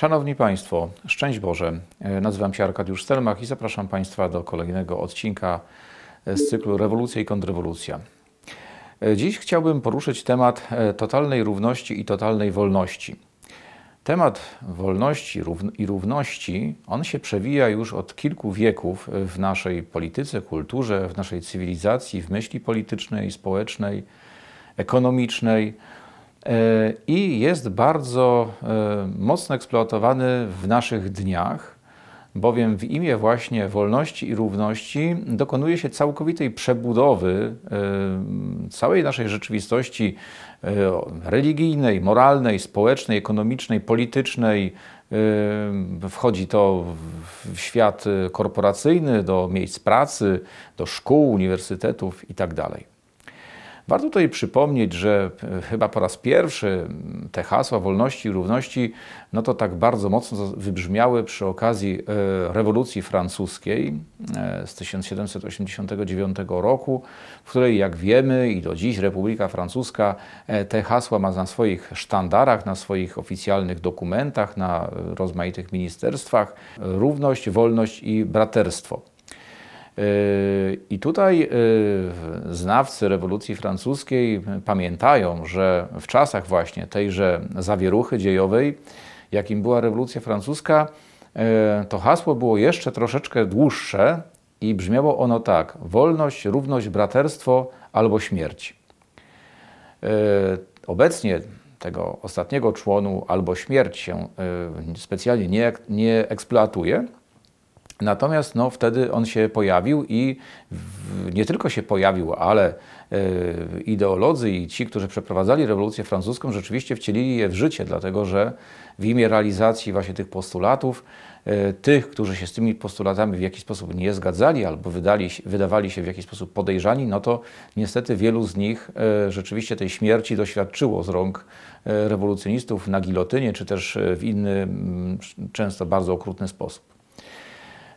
Szanowni Państwo, szczęść Boże. E, nazywam się Arkadiusz Stelmach i zapraszam Państwa do kolejnego odcinka e, z cyklu Rewolucja i kontrrewolucja. E, dziś chciałbym poruszyć temat totalnej równości i totalnej wolności. Temat wolności i równości, on się przewija już od kilku wieków w naszej polityce, kulturze, w naszej cywilizacji, w myśli politycznej, społecznej, ekonomicznej E, i jest bardzo e, mocno eksploatowany w naszych dniach, bowiem w imię właśnie wolności i równości dokonuje się całkowitej przebudowy e, całej naszej rzeczywistości religijnej, moralnej, społecznej, ekonomicznej, politycznej. Wchodzi to w świat korporacyjny, do miejsc pracy, do szkół, uniwersytetów itd. Tak Warto tutaj przypomnieć, że e, chyba po raz pierwszy te hasła wolności i równości no to tak bardzo mocno wybrzmiały przy okazji e, rewolucji francuskiej e, z 1789 roku, w której jak wiemy i do dziś Republika Francuska te hasła ma na swoich sztandarach, na swoich oficjalnych dokumentach, na rozmaitych ministerstwach równość, wolność i braterstwo. I tutaj y, znawcy rewolucji francuskiej y, pamiętają, że w czasach właśnie tejże zawieruchy dziejowej, jakim była rewolucja francuska, y, to hasło było jeszcze troszeczkę dłuższe i brzmiało ono tak: wolność, równość, braterstwo albo śmierć. Obecnie tego ostatniego członu albo śmierć się specjalnie nie, nie eksploatuje, Natomiast no, wtedy on się pojawił i nie tylko się pojawił, ale e, ideolodzy i ci, którzy przeprowadzali rewolucję francuską, rzeczywiście wcielili je w życie, dlatego że w imię realizacji właśnie tych postulatów, e, tych, którzy się z tymi postulatami w jakiś sposób nie zgadzali albo wydali, wydawali się w jakiś sposób podejrzani, no to niestety wielu z nich e, rzeczywiście tej śmierci doświadczyło z rąk rewolucjonistów na gilotynie, czy też w inny, często bardzo okrutny sposób.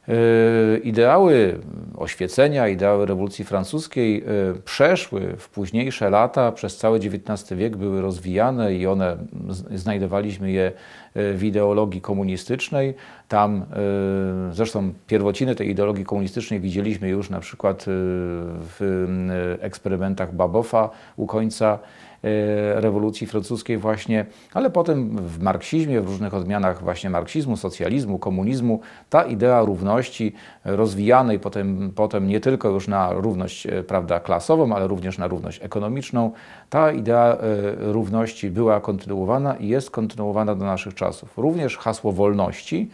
Y, ideały oświecenia, ideały rewolucji francuskiej y, przeszły w późniejsze lata, przez cały XIX wiek były rozwijane i one, znajdowaliśmy je y, w ideologii komunistycznej. Tam zresztą pierwociny tej ideologii komunistycznej widzieliśmy już na przykład w eksperymentach Baboffa u końca Y, rewolucji francuskiej właśnie, ale potem w marksizmie, w różnych odmianach właśnie marksizmu, socjalizmu, komunizmu, ta idea równości rozwijanej potem, potem nie tylko już na równość e, prawda, klasową, ale również na równość ekonomiczną, ta idea e, równości była kontynuowana i jest kontynuowana do naszych czasów. Również hasło wolności,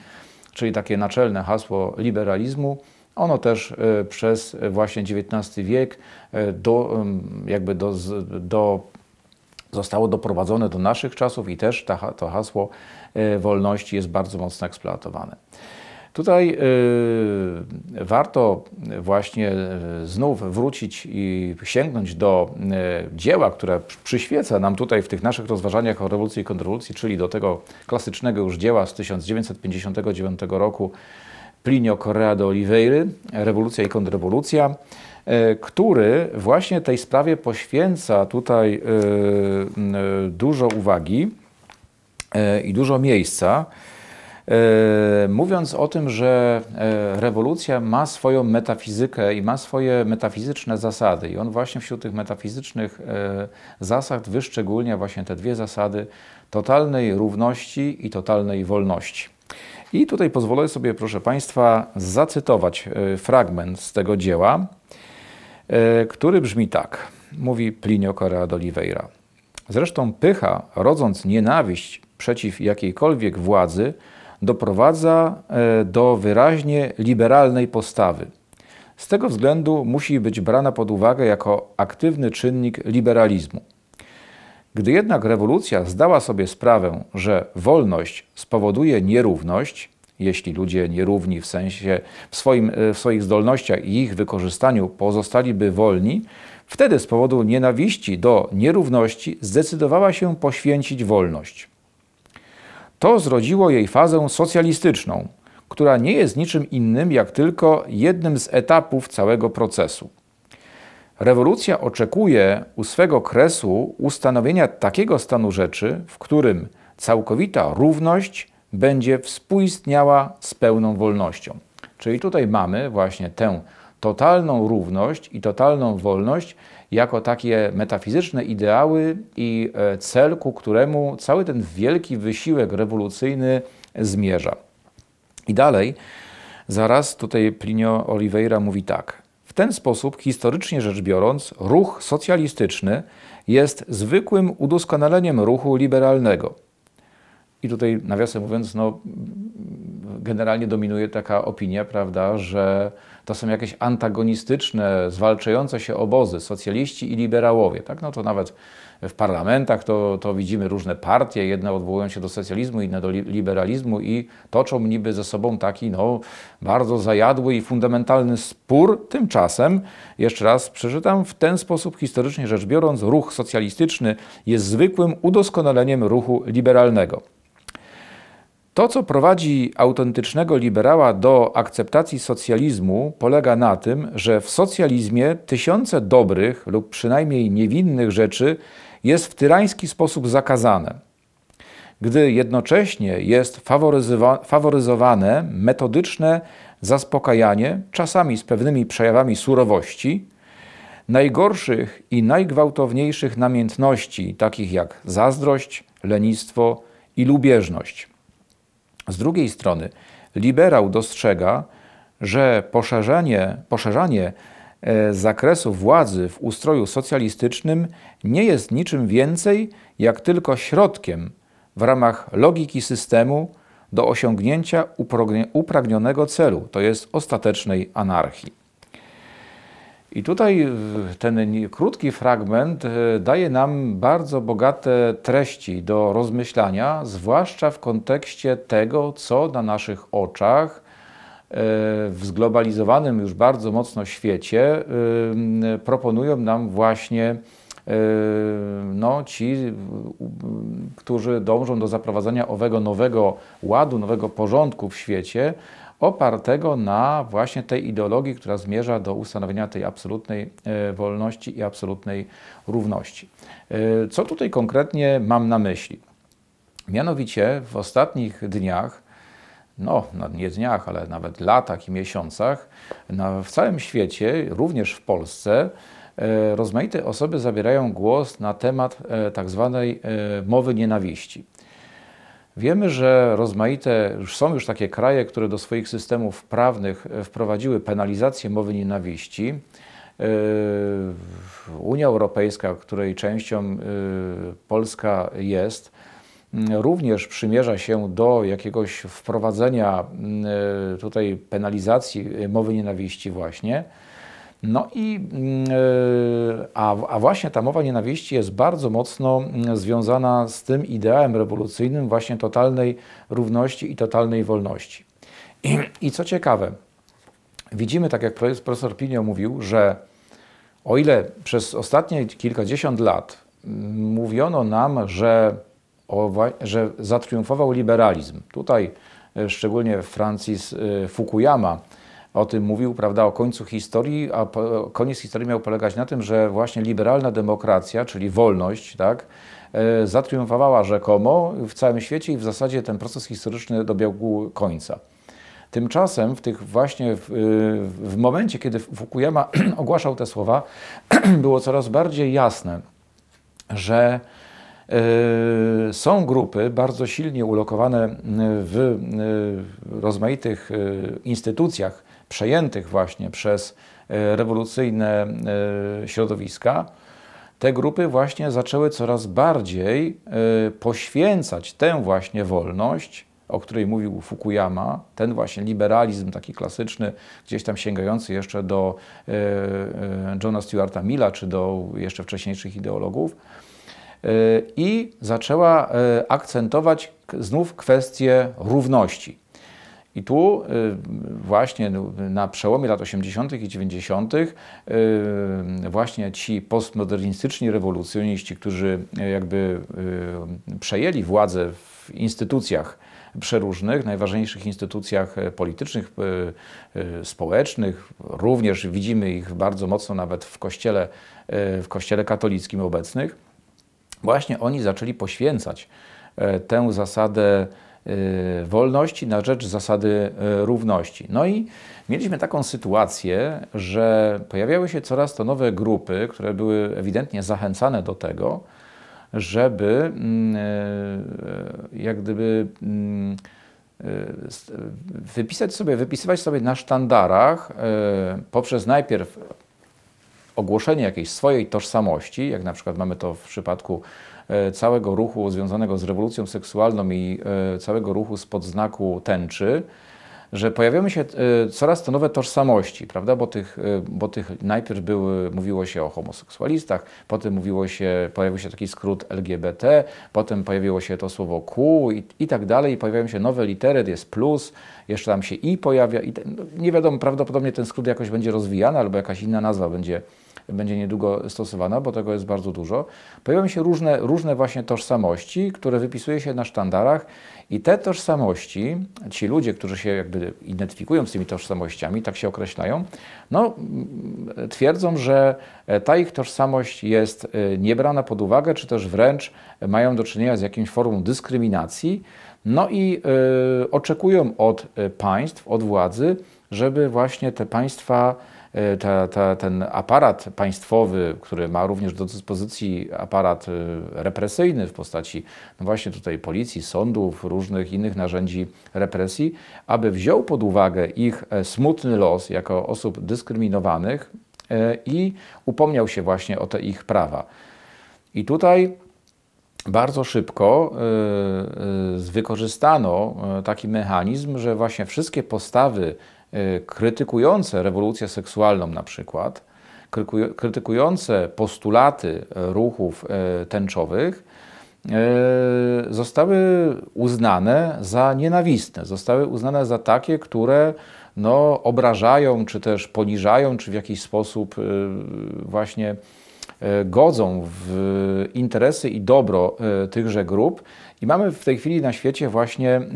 czyli takie naczelne hasło liberalizmu, ono też e, przez właśnie XIX wiek do, jakby do, do zostało doprowadzone do naszych czasów i też ta, to hasło e, wolności jest bardzo mocno eksploatowane. Tutaj y, warto właśnie e, znów wrócić i sięgnąć do y, dzieła, które przyświeca nam tutaj w tych naszych rozważaniach o rewolucji i kontrrewolucji, czyli do tego klasycznego już dzieła z 1959 roku Plinio Correa de Oliveira, Rewolucja i kontrrewolucja, e, który właśnie tej sprawie poświęca tutaj e, e, dużo uwagi i dużo miejsca, mówiąc o tym, że rewolucja ma swoją metafizykę i ma swoje metafizyczne zasady. I on właśnie wśród tych metafizycznych zasad wyszczególnia właśnie te dwie zasady totalnej równości i totalnej wolności. I tutaj pozwolę sobie, proszę Państwa, zacytować e, fragment z tego dzieła, e, który brzmi tak, mówi Plinio Correa Doliveira. Zresztą pycha, rodząc nienawiść przeciw jakiejkolwiek władzy, doprowadza e, do wyraźnie liberalnej postawy. Z tego względu musi być brana pod uwagę jako aktywny czynnik liberalizmu. Gdy jednak rewolucja zdała sobie sprawę, że wolność spowoduje nierówność, jeśli ludzie nierówni w sensie w, swoim, e, w swoich zdolnościach i ich wykorzystaniu pozostaliby wolni, wtedy z powodu nienawiści do nierówności zdecydowała się poświęcić wolność. To zrodziło jej fazę socjalistyczną, która nie jest niczym innym jak tylko jednym z etapów całego procesu. Rewolucja oczekuje u swego kresu ustanowienia takiego stanu rzeczy, w którym całkowita równość będzie współistniała z pełną wolnością. Czyli tutaj mamy właśnie tę totalną równość i totalną wolność jako takie metafizyczne ideały i e, cel, ku któremu cały ten wielki wysiłek rewolucyjny zmierza. I dalej, zaraz tutaj Plinio Oliveira mówi tak ten sposób, historycznie rzecz biorąc, ruch socjalistyczny jest zwykłym udoskonaleniem ruchu liberalnego. I tutaj, nawiasem mówiąc, no, generalnie dominuje taka opinia, prawda, że to są jakieś antagonistyczne, zwalczające się obozy, socjaliści i liberałowie. Tak? No to nawet w parlamentach to, to widzimy różne partie, jedne odwołują się do socjalizmu, inne do liberalizmu i toczą niby ze sobą taki no, bardzo zajadły i fundamentalny spór. Tymczasem, jeszcze raz przeczytam, w ten sposób historycznie rzecz biorąc ruch socjalistyczny jest zwykłym udoskonaleniem ruchu liberalnego. To, co prowadzi autentycznego liberała do akceptacji socjalizmu, polega na tym, że w socjalizmie tysiące dobrych lub przynajmniej niewinnych rzeczy jest w tyrański sposób zakazane gdy jednocześnie jest faworyzowa faworyzowane metodyczne zaspokajanie, czasami z pewnymi przejawami surowości, najgorszych i najgwałtowniejszych namiętności, takich jak zazdrość, lenistwo i lubieżność. Z drugiej strony, liberał dostrzega, że poszerzenie, poszerzanie e, zakresu władzy w ustroju socjalistycznym nie jest niczym więcej jak tylko środkiem w ramach logiki systemu do osiągnięcia upragnionego celu, to jest ostatecznej anarchii. I tutaj e, ten krótki fragment e, daje nam bardzo bogate treści do rozmyślania, zwłaszcza w kontekście tego, co na naszych oczach e, w zglobalizowanym już bardzo mocno świecie proponują nam właśnie no, ci, którzy dążą do zaprowadzenia owego nowego ładu, nowego porządku w świecie, opartego na właśnie tej ideologii, która zmierza do ustanowienia tej absolutnej e, wolności i absolutnej równości. E, co tutaj konkretnie mam na myśli? Mianowicie w ostatnich dniach, no, no nie dniach, ale nawet latach i miesiącach, na, w całym świecie, również w Polsce, e, rozmaite osoby zabierają głos na temat tak zwanej mowy nienawiści. Wiemy, że rozmaite już są już takie kraje, które do swoich systemów prawnych e, wprowadziły penalizację mowy nienawiści. E, Unia Europejska, której częścią e, Polska jest, również przymierza się do jakiegoś wprowadzenia tutaj penalizacji mowy nienawiści właśnie. No i mm, e, a, a właśnie ta mowa nienawiści jest bardzo mocno mm, związana z tym ideałem rewolucyjnym właśnie totalnej równości i totalnej wolności. I, i co ciekawe, widzimy, tak jak profesor Pinio mówił, że o ile przez ostatnie kilkadziesiąt lat mm, mówiono nam, że, o, że zatriumfował liberalizm, tutaj e, szczególnie Francis e, Fukuyama, o tym mówił, prawda, o końcu historii, a po, koniec historii miał polegać na tym, że właśnie liberalna demokracja, czyli wolność, tak, e, zatriumfowała rzekomo w całym świecie i w zasadzie ten proces historyczny dobiegł końca. Tymczasem w tych właśnie w, e, w momencie, kiedy Fukuyama ogłaszał te słowa, było coraz bardziej jasne, że e, są grupy bardzo silnie ulokowane w rozmaitych instytucjach przejętych właśnie przez e, rewolucyjne e, środowiska, te grupy właśnie zaczęły coraz bardziej e, poświęcać tę właśnie wolność, o której mówił Fukuyama, ten właśnie liberalizm taki klasyczny, gdzieś tam sięgający jeszcze do Johna Stuarta Milla czy do jeszcze wcześniejszych ideologów, i zaczęła akcentować znów kwestię równości. I tu y, właśnie na przełomie lat 80. i 90. Y, właśnie ci postmodernistyczni rewolucjoniści, którzy y, jakby przejęli władzę w instytucjach przeróżnych, najważniejszych instytucjach e, politycznych, e, społecznych. Również widzimy ich bardzo mocno nawet w kościele, e, w kościele katolickim obecnych. Właśnie oni zaczęli poświęcać tę zasadę Y, wolności na rzecz zasady y, równości. No i mieliśmy taką sytuację, że pojawiały się coraz to nowe grupy, które były ewidentnie zachęcane do tego, żeby mm, y, jak gdyby mm, wypisać sobie, wypisywać sobie na sztandarach poprzez najpierw ogłoszenie jakiejś swojej tożsamości, jak na przykład mamy to w przypadku E, całego ruchu związanego z rewolucją seksualną i e, całego ruchu spod znaku tęczy, że pojawiają się e, coraz to nowe tożsamości, prawda? Bo tych, bo tych najpierw były, mówiło się o homoseksualistach, potem mówiło się, pojawił się taki skrót LGBT, potem pojawiło się to słowo Q i, i tak dalej, i pojawiają się nowe litery, jest plus, jeszcze tam się i pojawia, i no, nie wiadomo, prawdopodobnie ten skrót jakoś będzie rozwijany, albo jakaś inna nazwa będzie będzie niedługo stosowana, bo tego jest bardzo dużo. Pojawiają się różne, różne właśnie tożsamości, które wypisuje się na sztandarach i te tożsamości, ci ludzie, którzy się jakby identyfikują z tymi tożsamościami, tak się określają, no, twierdzą, że ta ich tożsamość jest e, niebrana pod uwagę, czy też wręcz mają do czynienia z jakimś formą dyskryminacji, no i y, oczekują od e, państw, od władzy, żeby właśnie te państwa E, ta, ta, ten aparat państwowy, który ma również do dyspozycji aparat e, represyjny w postaci no właśnie tutaj policji, sądów, różnych innych narzędzi represji, aby wziął pod uwagę ich e, smutny los jako osób dyskryminowanych i upomniał się właśnie o te ich prawa. I tutaj bardzo szybko wykorzystano taki mechanizm, że właśnie wszystkie postawy Y, krytykujące rewolucję seksualną na przykład, krytykujące postulaty ruchów y, tęczowych, y, zostały uznane za nienawistne, zostały uznane za takie, które no, obrażają, czy też poniżają, czy w jakiś sposób właśnie godzą w interesy i dobro tychże grup. I mamy w tej chwili na świecie właśnie mm,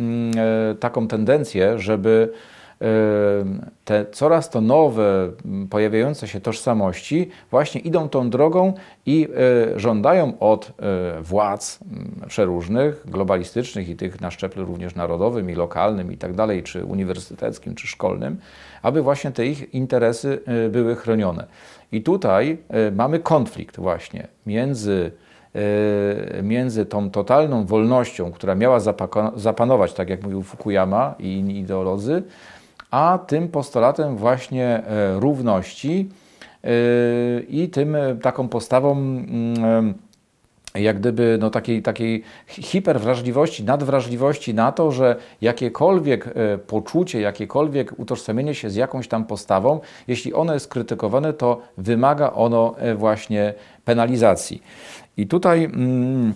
taką tendencję, żeby te coraz to nowe pojawiające się tożsamości właśnie idą tą drogą i e, żądają od e, władz przeróżnych, globalistycznych i tych na szczeblu również narodowym i lokalnym i tak dalej, czy uniwersyteckim, czy szkolnym, aby właśnie te ich interesy e, były chronione. I tutaj mamy konflikt właśnie między między tą totalną wolnością, która miała zapanować, tak jak mówił Fukuyama i inni ideolodzy, a tym postulatem właśnie e, równości e, i tym e, taką postawą mm, jak gdyby no, takiej, takiej hiperwrażliwości, nadwrażliwości na to, że jakiekolwiek poczucie, jakiekolwiek utożsamienie się z jakąś tam postawą, jeśli ono jest krytykowane, to wymaga ono właśnie penalizacji. I tutaj. Mm,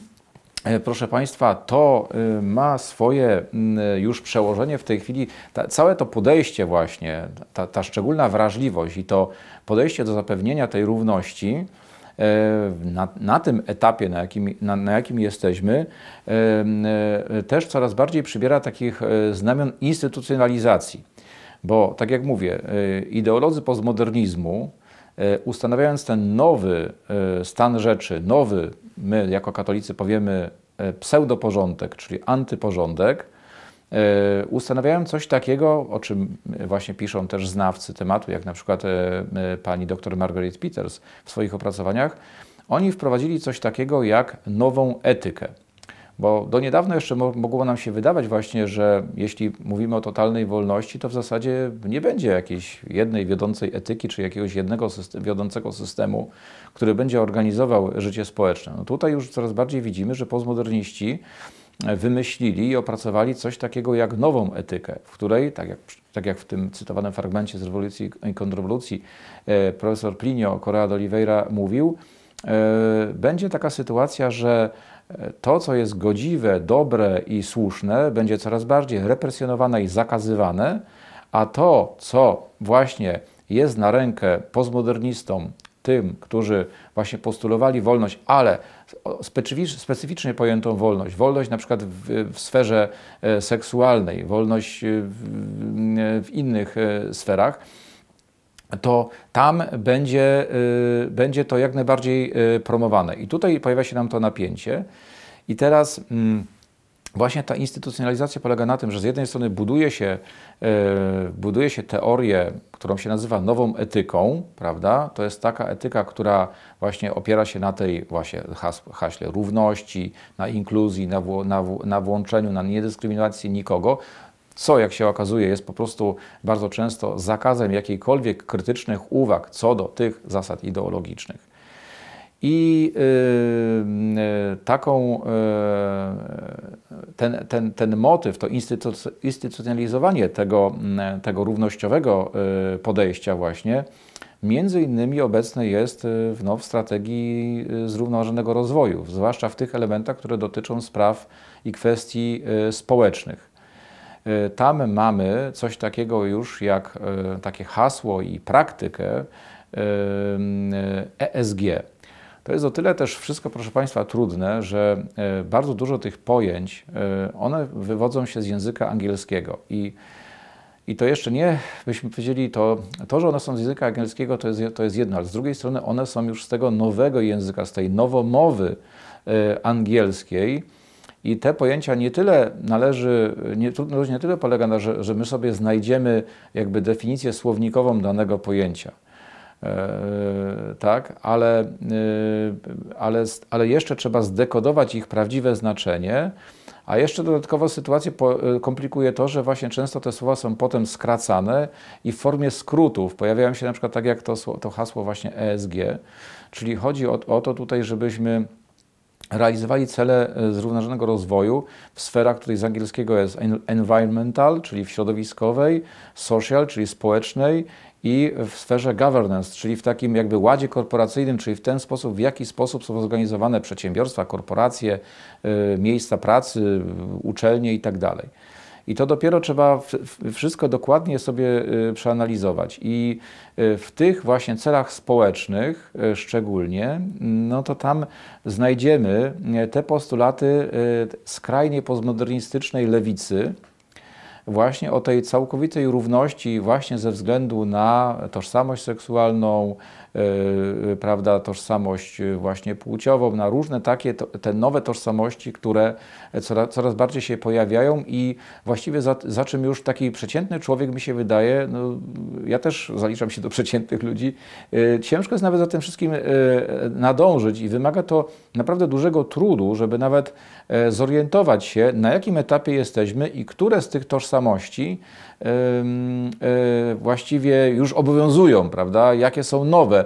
E, proszę Państwa, to y, ma swoje mm, już przełożenie w tej chwili. Ta, całe to podejście, właśnie, ta, ta szczególna wrażliwość i to podejście do zapewnienia tej równości, e, na, na, tym etapie, na jakim, na, na jakim jesteśmy, e, też coraz bardziej przybiera takich znamion instytucjonalizacji. Bo, tak jak mówię, ideolodzy postmodernizmu E, ustanawiając ten nowy e, stan rzeczy, nowy, my jako katolicy powiemy e, pseudoporządek, czyli antyporządek, ustanawiają coś takiego, o czym właśnie piszą też znawcy tematu, jak na przykład pani dr Margaret Peters w swoich opracowaniach, oni wprowadzili coś takiego jak nową etykę. Bo do niedawna jeszcze mogło nam się wydawać właśnie, że jeśli mówimy o totalnej wolności, to w zasadzie nie będzie jakiejś jednej wiodącej etyki czy jakiegoś jednego system, wiodącego systemu, który będzie organizował życie społeczne. No tutaj już coraz bardziej widzimy, że postmoderniści e, wymyślili i opracowali coś takiego jak nową etykę, w której, tak jak, tak jak w tym cytowanym fragmencie z rewolucji i kontrrewolucji e, profesor Plinio Correa de Oliveira mówił, e, będzie taka sytuacja, że to, co jest godziwe, dobre i słuszne, będzie coraz bardziej represjonowane i zakazywane, a to, co właśnie jest na rękę postmodernistom, tym, którzy właśnie postulowali wolność, ale specyficznie pojętą wolność, wolność na przykład w, w sferze e, seksualnej, wolność e, w, w innych e, sferach, to tam będzie, y, będzie to jak najbardziej y, promowane. I tutaj pojawia się nam to napięcie. I teraz mm, właśnie ta instytucjonalizacja polega na tym, że z jednej strony buduje się, y, buduje się teorię, którą się nazywa nową etyką, prawda? To jest taka etyka, która właśnie opiera się na tej właśnie haśle równości, na inkluzji, na, na, na włączeniu, na niedyskryminacji nikogo co, jak się okazuje, jest po prostu bardzo często zakazem jakichkolwiek krytycznych uwag co do tych zasad ideologicznych. I yy, yy, taką, yy, ten, ten, ten motyw, to instytuc instytucjonalizowanie tego, mm, tego równościowego yy, podejścia właśnie, między innymi obecne jest yy, w, no, w strategii yy, zrównoważonego rozwoju, zwłaszcza w tych elementach, które dotyczą spraw i kwestii społecznych. E, tam mamy coś takiego już jak e, takie hasło i praktykę ESG. E, to jest o tyle też wszystko, proszę Państwa, trudne, że bardzo dużo tych pojęć, one wywodzą się z języka angielskiego i i to jeszcze nie, byśmy powiedzieli, to, to że one są z języka angielskiego, to jest, to jest jedno, ale z drugiej strony one są już z tego nowego języka, z tej nowomowy angielskiej, i te pojęcia nie tyle należy, nie, trudność nie tyle polega na, że, że my sobie znajdziemy jakby definicję słownikową danego pojęcia. Yy, tak, ale, yy, ale, ale jeszcze trzeba zdekodować ich prawdziwe znaczenie, a jeszcze dodatkowo sytuację po, yy, komplikuje to, że właśnie często te słowa są potem skracane i w formie skrótów pojawiają się na przykład tak jak to, to hasło właśnie ESG, czyli chodzi o, o to tutaj, żebyśmy realizowali cele e, zrównoważonego rozwoju w sferach, której z angielskiego jest environmental, czyli w środowiskowej, social, czyli społecznej i w sferze governance, czyli w takim jakby ładzie korporacyjnym, czyli w ten sposób, w jaki sposób są zorganizowane przedsiębiorstwa, korporacje, e, miejsca pracy, uczelnie itd. Tak i to dopiero trzeba wszystko dokładnie sobie y, przeanalizować. I y, w tych właśnie celach społecznych y, szczególnie, mm, no to tam znajdziemy te postulaty skrajnie postmodernistycznej lewicy, właśnie o tej całkowitej równości właśnie ze względu na tożsamość seksualną, E, prawda, tożsamość e, właśnie płciową, na różne takie te nowe tożsamości, które e, coraz, coraz bardziej się pojawiają i właściwie za, za czym już taki przeciętny człowiek mi się wydaje, no, ja też zaliczam się do przeciętnych ludzi, ciężko jest nawet za tym wszystkim nadążyć i wymaga to naprawdę dużego trudu, żeby nawet zorientować się, na jakim etapie jesteśmy i które z tych tożsamości właściwie już obowiązują, prawda? Jakie są nowe?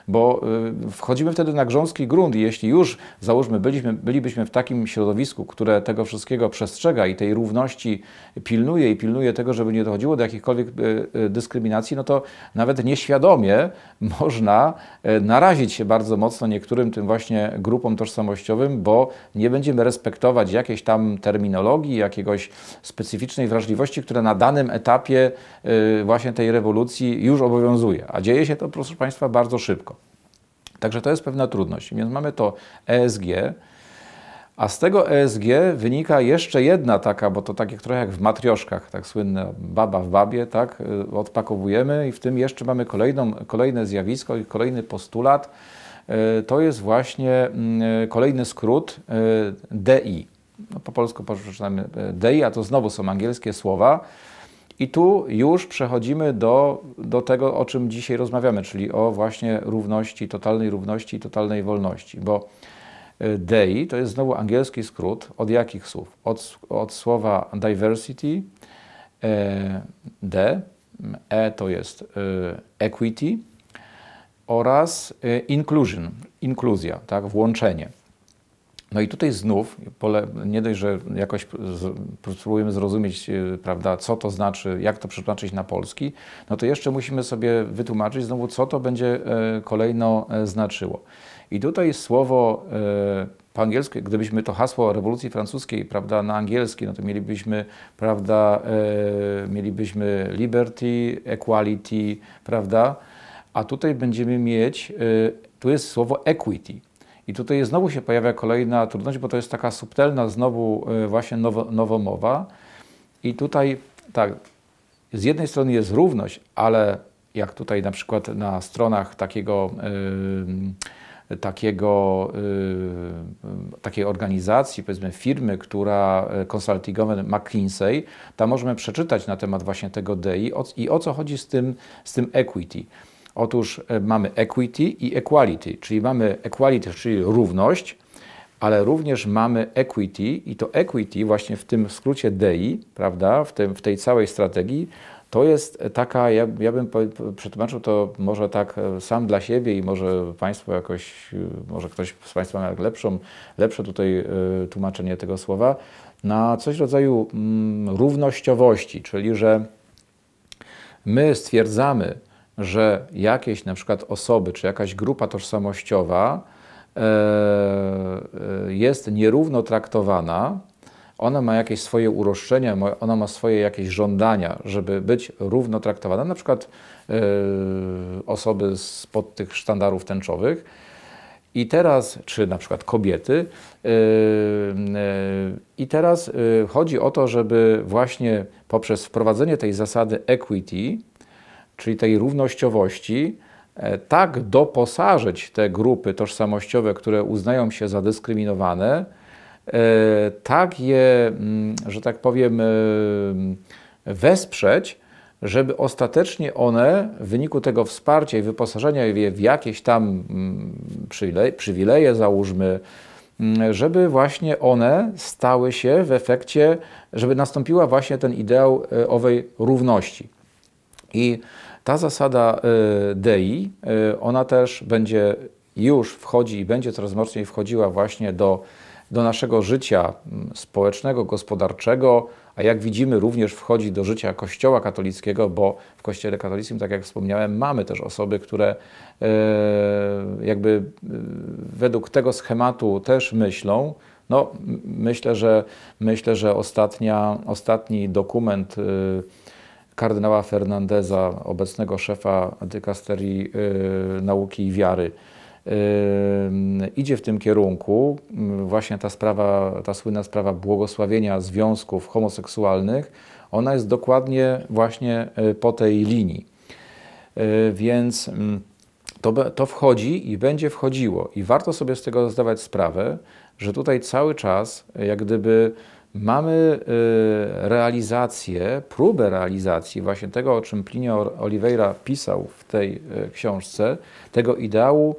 bo y, wchodzimy wtedy na grząski grunt i jeśli już, załóżmy, byliśmy, bylibyśmy w takim środowisku, które tego wszystkiego przestrzega i tej równości pilnuje i pilnuje tego, żeby nie dochodziło do jakichkolwiek y, y, dyskryminacji, no to nawet nieświadomie można narazić się bardzo mocno niektórym tym właśnie grupom tożsamościowym, bo nie będziemy respektować jakiejś tam terminologii, jakiegoś specyficznej wrażliwości, która na danym etapie właśnie tej rewolucji już obowiązuje. A dzieje się to, proszę Państwa, bardzo szybko. Także to jest pewna trudność. Więc mamy to ESG, a z tego ESG wynika jeszcze jedna taka, bo to takie trochę jak w matrioszkach, tak słynne baba w babie, tak, y, odpakowujemy i w tym jeszcze mamy kolejną, kolejne zjawisko i kolejny postulat. Y, to jest właśnie y, kolejny skrót DI. No, po polsku przeczytamy DI, a to znowu są angielskie słowa. I tu już przechodzimy do, do tego, o czym dzisiaj rozmawiamy, czyli o właśnie równości, totalnej równości i totalnej wolności. Bo e, DEI to jest znowu angielski skrót od jakich słów? Od, od słowa diversity, e, D, E to jest e, equity oraz inclusion, inkluzja, tak, włączenie. No i tutaj znów, nie dość, że jakoś spróbujemy zrozumieć, y, prawda, co to znaczy, jak to przetłumaczyć na polski, no to jeszcze musimy sobie wytłumaczyć znowu, co to będzie e, kolejno e, znaczyło. I tutaj słowo e, po angielsku, gdybyśmy to hasło rewolucji francuskiej, prawda, na angielski, no to mielibyśmy, prawda, mielibyśmy liberty, equality, prawda, a tutaj będziemy mieć, tu jest słowo equity, i tutaj znowu się pojawia kolejna trudność, bo to jest taka subtelna znowu y, właśnie nowo, nowomowa. I tutaj tak, z jednej strony jest równość, ale jak tutaj na przykład na stronach takiego, yy, takiego, yy, takiej organizacji, powiedzmy firmy, która y, konsultingowa McKinsey, tam możemy przeczytać na temat właśnie tego DEI i o co chodzi z tym, z tym equity. Otóż e, mamy equity i equality, czyli mamy equality, czyli równość, ale również mamy equity i to equity właśnie w tym skrócie DEI, prawda, w, tym, w tej całej strategii, to jest taka, ja, ja bym przetłumaczył to może tak e, sam dla siebie i może Państwo jakoś, e, może ktoś z Państwa ma lepszą, lepsze tutaj tłumaczenie tego słowa, na coś rodzaju mm, równościowości, czyli że my stwierdzamy, że jakieś na przykład osoby czy jakaś grupa tożsamościowa e, e, jest nierówno traktowana, ona ma jakieś swoje uroszczenia, ona ma swoje jakieś żądania, żeby być równo traktowana, na przykład e, osoby spod tych sztandarów tęczowych. I teraz, czy na przykład kobiety, i teraz chodzi o to, żeby właśnie poprzez wprowadzenie tej zasady equity, czyli tej równościowości, e, tak doposażyć te grupy tożsamościowe, które uznają się za dyskryminowane, e, tak je, mm, że tak powiem, e, wesprzeć, żeby ostatecznie one w wyniku tego wsparcia i wyposażenia je w jakieś tam mm, przywileje, załóżmy, mm, żeby właśnie one stały się w efekcie, żeby nastąpiła właśnie ten ideał owej równości. I ta zasada y, DEI, y, ona też będzie już wchodzi i będzie coraz mocniej wchodziła właśnie do, do naszego życia mm, społecznego, gospodarczego, a jak widzimy, również wchodzi do życia Kościoła katolickiego, bo w Kościele katolickim, tak jak wspomniałem, mamy też osoby, które y, jakby według tego schematu też myślą. No, myślę, że myślę, że ostatnia, ostatni dokument. Yy, kardynała Fernandeza, obecnego szefa dykasterii y, nauki i wiary, y, idzie w tym kierunku. Y, właśnie ta sprawa, ta słynna sprawa błogosławienia związków homoseksualnych, ona jest dokładnie właśnie po tej linii. Więc mm, to, to wchodzi i będzie wchodziło. I warto sobie z tego zdawać sprawę, że tutaj cały czas, jak gdyby mamy y, realizację, próbę realizacji właśnie tego, o czym Plinio Oliveira pisał w tej y, książce, tego ideału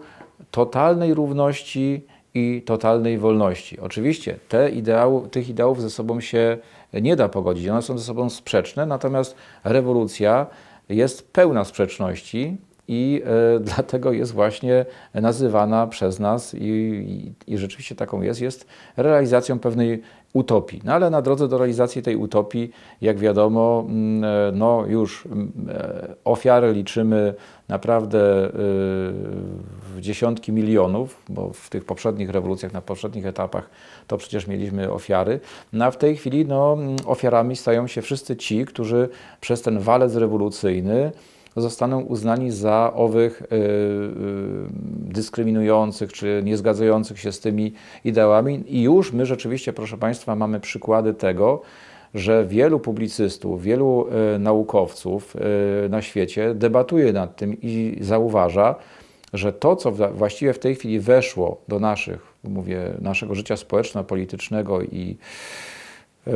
totalnej równości i totalnej wolności. Oczywiście te ideały, tych ideałów ze sobą się nie da pogodzić, one są ze sobą sprzeczne, natomiast rewolucja jest pełna sprzeczności, i y, dlatego jest właśnie nazywana przez nas i, i, i, rzeczywiście taką jest, jest realizacją pewnej utopii. No ale na drodze do realizacji tej utopii, jak wiadomo, mm, e, no już mm, e, ofiary liczymy naprawdę e, w dziesiątki milionów, bo w tych poprzednich rewolucjach, na poprzednich etapach to przecież mieliśmy ofiary. No a w tej chwili no, mm, ofiarami stają się wszyscy ci, którzy przez ten walec rewolucyjny zostaną uznani za owych y, y, dyskryminujących czy niezgadzających się z tymi ideałami. I już my rzeczywiście, proszę Państwa, mamy przykłady tego, że wielu publicystów, wielu y, naukowców na świecie debatuje nad tym i zauważa, że to, co właściwie w tej chwili weszło do naszych, mówię, naszego życia społeczno-politycznego i E,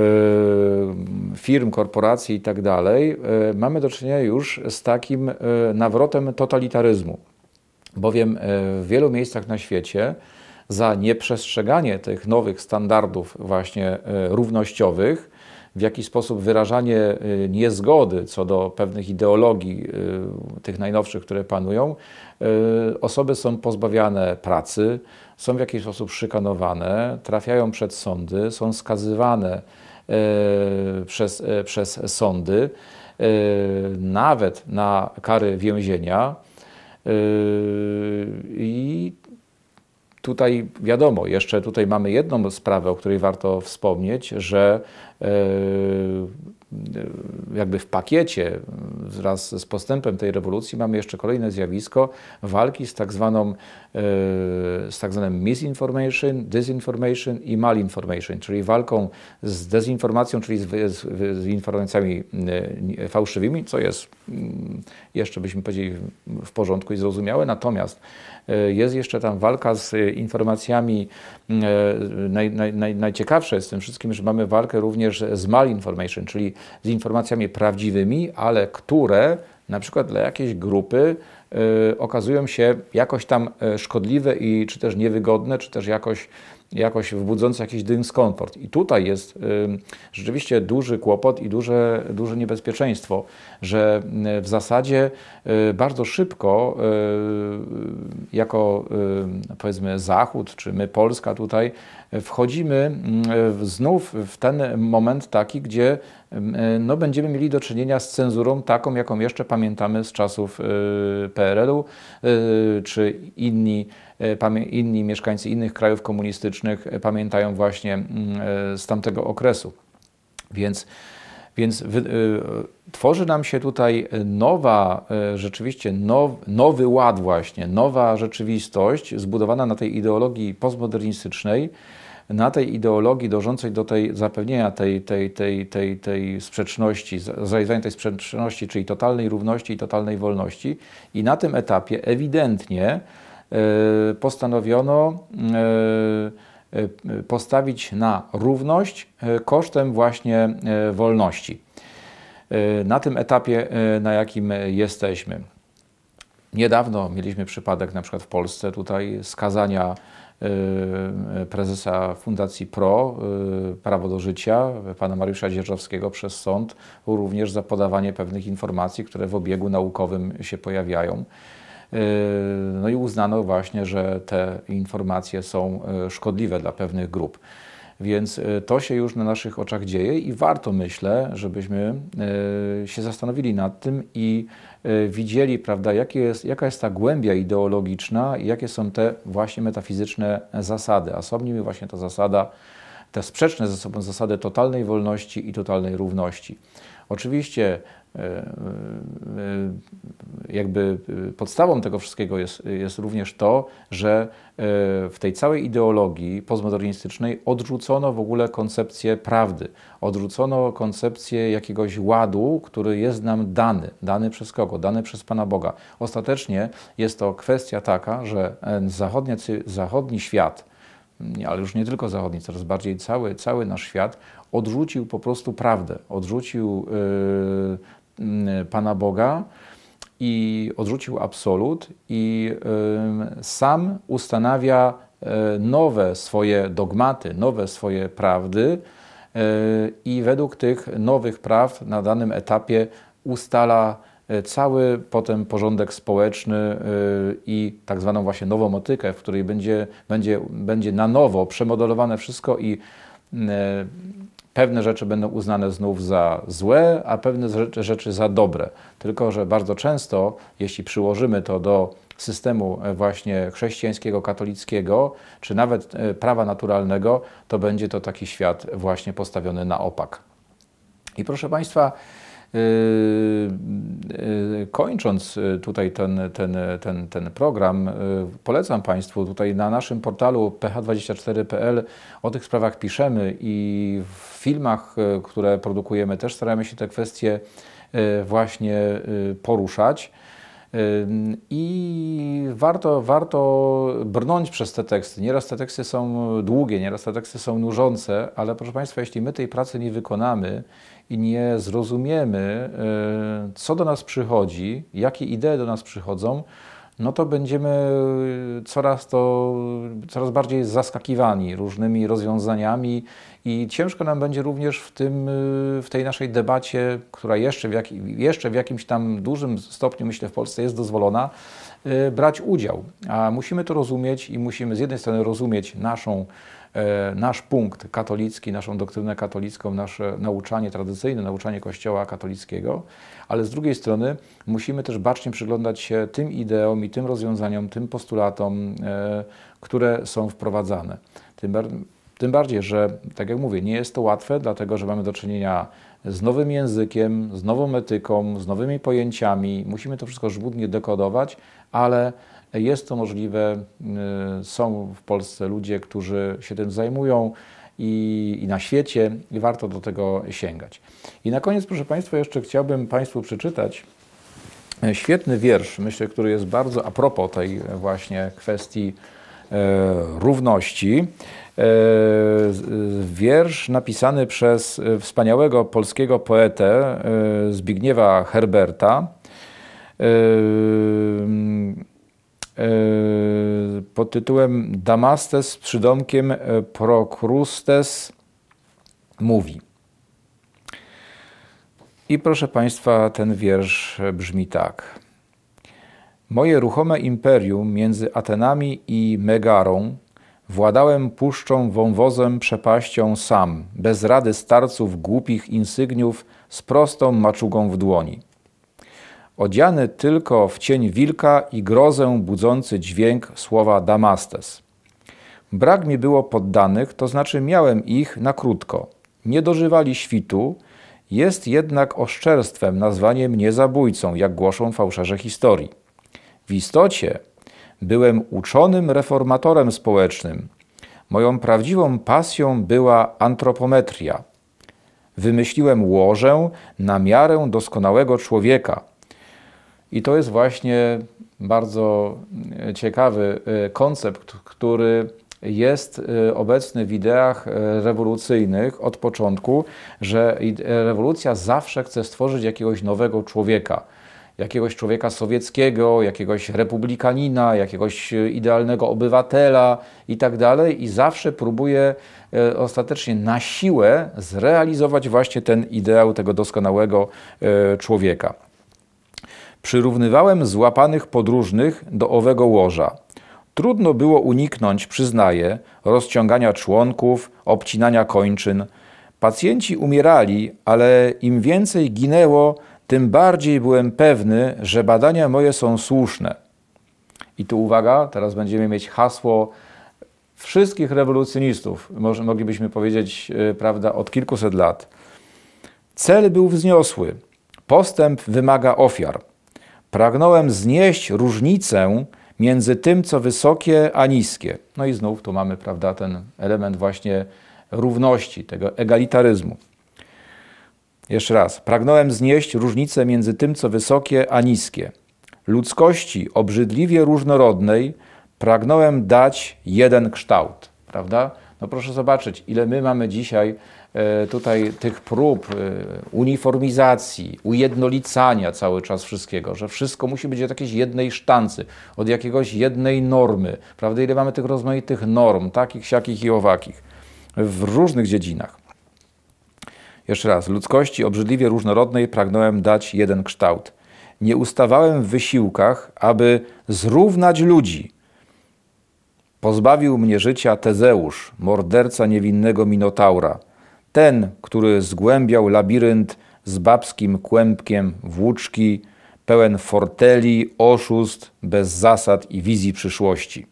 firm, korporacji i tak dalej, e, mamy do czynienia już z takim e, nawrotem totalitaryzmu, bowiem w wielu miejscach na świecie za nieprzestrzeganie tych nowych standardów właśnie równościowych w jaki sposób wyrażanie y, niezgody co do pewnych ideologii, y, tych najnowszych, które panują, y, osoby są pozbawiane pracy, są w jakiś sposób szykanowane, trafiają przed sądy, są skazywane przez, przez sądy, nawet na kary więzienia. I tutaj wiadomo, jeszcze tutaj mamy jedną sprawę, o której warto wspomnieć, że E, jakby w pakiecie wraz z postępem tej rewolucji mamy jeszcze kolejne zjawisko walki z tak zwaną e, z tak zwanym misinformation, disinformation i malinformation, czyli walką z dezinformacją, czyli z, z, z informacjami e, fałszywymi, co jest mm, jeszcze byśmy powiedzieli w porządku i zrozumiałe, natomiast jest jeszcze tam walka z informacjami E, naj, naj, naj, najciekawsze jest w tym wszystkim, że mamy walkę również z malinformation, czyli z informacjami prawdziwymi, ale które na przykład dla jakiejś grupy e, okazują się jakoś tam e, szkodliwe i czy też niewygodne, czy też jakoś jakoś wbudzący jakiś dyskomfort. I tutaj jest y, rzeczywiście duży kłopot i duże, duże niebezpieczeństwo, że y, w zasadzie y, bardzo szybko jako powiedzmy Zachód, czy my Polska tutaj, wchodzimy znów w ten moment taki, gdzie no, będziemy mieli do czynienia z cenzurą taką, jaką jeszcze pamiętamy z czasów PRL-u, czy inni E, inni mieszkańcy innych krajów komunistycznych e, pamiętają właśnie mm, e, z tamtego okresu. Więc, więc tworzy nam się tutaj nowa, rzeczywiście now, nowy ład właśnie, nowa rzeczywistość zbudowana na tej ideologii postmodernistycznej, na tej ideologii dążącej do tej zapewnienia tej, tej, tej, tej, tej sprzeczności, zrealizowania tej sprzeczności, czyli totalnej równości i totalnej wolności. I na tym etapie ewidentnie E, postanowiono e, e, postawić na równość kosztem właśnie wolności. Na tym etapie, na jakim jesteśmy. Niedawno mieliśmy przypadek na przykład w Polsce tutaj skazania prezesa Fundacji PRO Prawo do Życia, pana Mariusza Dzierżowskiego przez sąd, również za podawanie pewnych informacji, które w obiegu naukowym się pojawiają. E, no i uznano właśnie, że te informacje są e, szkodliwe dla pewnych grup. Więc e, to się już na naszych oczach dzieje i warto, myślę, żebyśmy się zastanowili nad tym i widzieli, prawda, jakie jest, jaka jest ta głębia ideologiczna i jakie są te właśnie metafizyczne zasady. A są nimi właśnie ta zasada, te sprzeczne ze sobą zasady totalnej wolności i totalnej równości. Oczywiście E, e, e, jakby podstawą tego wszystkiego jest, jest również to, że w tej całej ideologii postmodernistycznej odrzucono w ogóle koncepcję prawdy, odrzucono koncepcję jakiegoś ładu, który jest nam dany, dany przez kogo? Dany przez Pana Boga. Ostatecznie jest to kwestia taka, że zachodni świat, ale już nie tylko zachodni, coraz bardziej cały, cały nasz świat odrzucił po prostu prawdę, odrzucił Mm, Pana Boga i odrzucił absolut i sam ustanawia e, nowe swoje dogmaty, nowe swoje prawdy e, i według tych nowych praw na danym etapie ustala e, cały potem porządek społeczny i tak zwaną właśnie motykę, w której będzie, będzie, będzie na nowo przemodelowane wszystko i pewne rzeczy będą uznane znów za złe, a pewne rzeczy za dobre. Tylko, że bardzo często, jeśli przyłożymy to do systemu e, właśnie chrześcijańskiego, katolickiego, czy nawet e, prawa naturalnego, to będzie to taki świat właśnie postawiony na opak. I proszę Państwa, Yy, yy, kończąc yy, tutaj ten, ten, ten, ten program, polecam Państwu tutaj na naszym portalu ph24.pl o tych sprawach piszemy i w filmach, które produkujemy, też staramy się te kwestie właśnie poruszać. I warto, warto brnąć przez te teksty. Nieraz te teksty są długie, nieraz te teksty są nużące, ale proszę Państwa, jeśli my tej pracy nie wykonamy i nie zrozumiemy, y, co do nas przychodzi, jakie idee do nas przychodzą, no to będziemy coraz, to, coraz bardziej zaskakiwani różnymi rozwiązaniami i ciężko nam będzie również w, tym, y, w tej naszej debacie, która jeszcze w, jak, jeszcze w jakimś tam dużym stopniu, myślę, w Polsce jest dozwolona, y, brać udział. A musimy to rozumieć i musimy z jednej strony rozumieć naszą, e, nasz punkt katolicki, naszą doktrynę katolicką, nasze nauczanie tradycyjne, nauczanie Kościoła katolickiego, ale z drugiej strony musimy też bacznie przyglądać się tym ideom i tym rozwiązaniom, tym postulatom, e, które są wprowadzane. Tym tym bardziej, że tak jak mówię, nie jest to łatwe, dlatego że mamy do czynienia z nowym językiem, z nową etyką, z nowymi pojęciami. Musimy to wszystko żmudnie dekodować, ale jest to możliwe. Y, są w Polsce ludzie, którzy się tym zajmują. I, i, na świecie, i warto do tego sięgać. I na koniec, proszę Państwa, jeszcze chciałbym Państwu przeczytać e, świetny wiersz, myślę, który jest bardzo a propos tej właśnie kwestii e, równości. E, wiersz napisany przez e, wspaniałego polskiego poetę e, Zbigniewa Herberta pod tytułem Damastes z przydomkiem Prokrustes mówi. I proszę Państwa, ten wiersz brzmi tak. Moje ruchome imperium między Atenami i Megarą Władałem puszczą, wąwozem, przepaścią sam, bez rady starców, głupich insygniów, z prostą maczugą w dłoni. Odziany tylko w cień wilka i grozę budzący dźwięk słowa Damastes. Brak mi było poddanych, to znaczy miałem ich na krótko. Nie dożywali świtu, jest jednak oszczerstwem nazwanie mnie zabójcą, jak głoszą fałszerze historii. W istocie byłem uczonym reformatorem społecznym. Moją prawdziwą pasją była antropometria. Wymyśliłem łożę na miarę doskonałego człowieka. I to jest właśnie bardzo ciekawy e, koncept, który jest e, obecny w ideach e, rewolucyjnych od początku, że rewolucja zawsze chce stworzyć jakiegoś nowego człowieka jakiegoś człowieka sowieckiego, jakiegoś republikanina, jakiegoś e, idealnego obywatela i tak dalej, i zawsze próbuje e, ostatecznie na siłę zrealizować właśnie ten ideał tego doskonałego e, człowieka. Przyrównywałem złapanych podróżnych do owego łoża. Trudno było uniknąć, przyznaję, rozciągania członków, obcinania kończyn. Pacjenci umierali, ale im więcej ginęło, tym bardziej byłem pewny, że badania moje są słuszne. I tu uwaga, teraz będziemy mieć hasło wszystkich rewolucjonistów, moglibyśmy powiedzieć, e, prawda, od kilkuset lat. Cel był wzniosły, postęp wymaga ofiar. Pragnąłem znieść różnicę między tym, co wysokie, a niskie. No i znów tu mamy, prawda, ten element właśnie równości, tego egalitaryzmu. Jeszcze raz. Pragnąłem znieść różnicę między tym, co wysokie, a niskie. Ludzkości obrzydliwie różnorodnej pragnąłem dać jeden kształt. Prawda? No proszę zobaczyć, ile my mamy dzisiaj e, tutaj tych prób e, uniformizacji, ujednolicania cały czas wszystkiego, że wszystko musi być od jakiejś jednej sztancy, od jakiegoś jednej normy, prawda? Ile mamy tych rozmaitych norm, takich, siakich i owakich w różnych dziedzinach. Jeszcze raz, ludzkości obrzydliwie różnorodnej pragnąłem dać jeden kształt. Nie ustawałem w wysiłkach, aby zrównać ludzi. Pozbawił mnie życia Tezeusz, morderca niewinnego Minotaura, ten, który zgłębiał labirynt z babskim kłębkiem włóczki, pełen forteli, oszust, bez zasad i wizji przyszłości.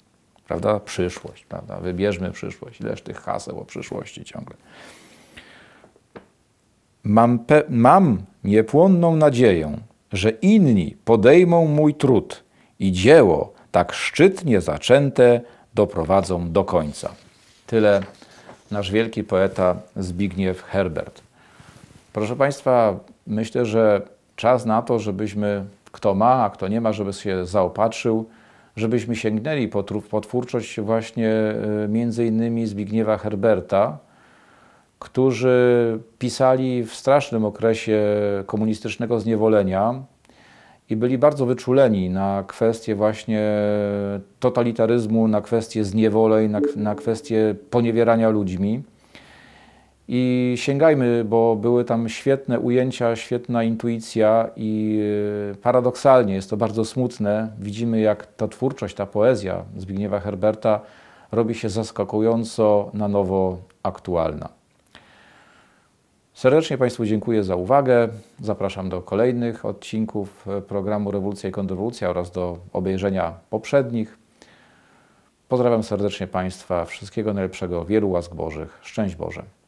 Prawda? Przyszłość, prawda? Wybierzmy przyszłość. Ileż tych haseł o przyszłości ciągle mam, mam niepłonną nadzieję, że inni podejmą mój trud i dzieło tak szczytnie zaczęte doprowadzą do końca. Tyle nasz wielki poeta Zbigniew Herbert. Proszę Państwa, myślę, że czas na to, żebyśmy kto ma, a kto nie ma, żeby się zaopatrzył, żebyśmy sięgnęli po, po twórczość właśnie e, między innymi Zbigniewa Herberta, którzy pisali w strasznym okresie komunistycznego zniewolenia i byli bardzo wyczuleni na kwestie właśnie totalitaryzmu, na kwestie zniewoleń, na, na kwestie poniewierania ludźmi. I sięgajmy, bo były tam świetne ujęcia, świetna intuicja, i e, paradoksalnie jest to bardzo smutne. Widzimy, jak ta twórczość, ta poezja Zbigniewa Herberta robi się zaskakująco na nowo aktualna. Serdecznie Państwu dziękuję za uwagę. Zapraszam do kolejnych odcinków e, programu Rewolucja i Kontrrewolucja oraz do obejrzenia poprzednich. Pozdrawiam serdecznie Państwa, wszystkiego najlepszego, wielu łask Bożych, szczęść Boże.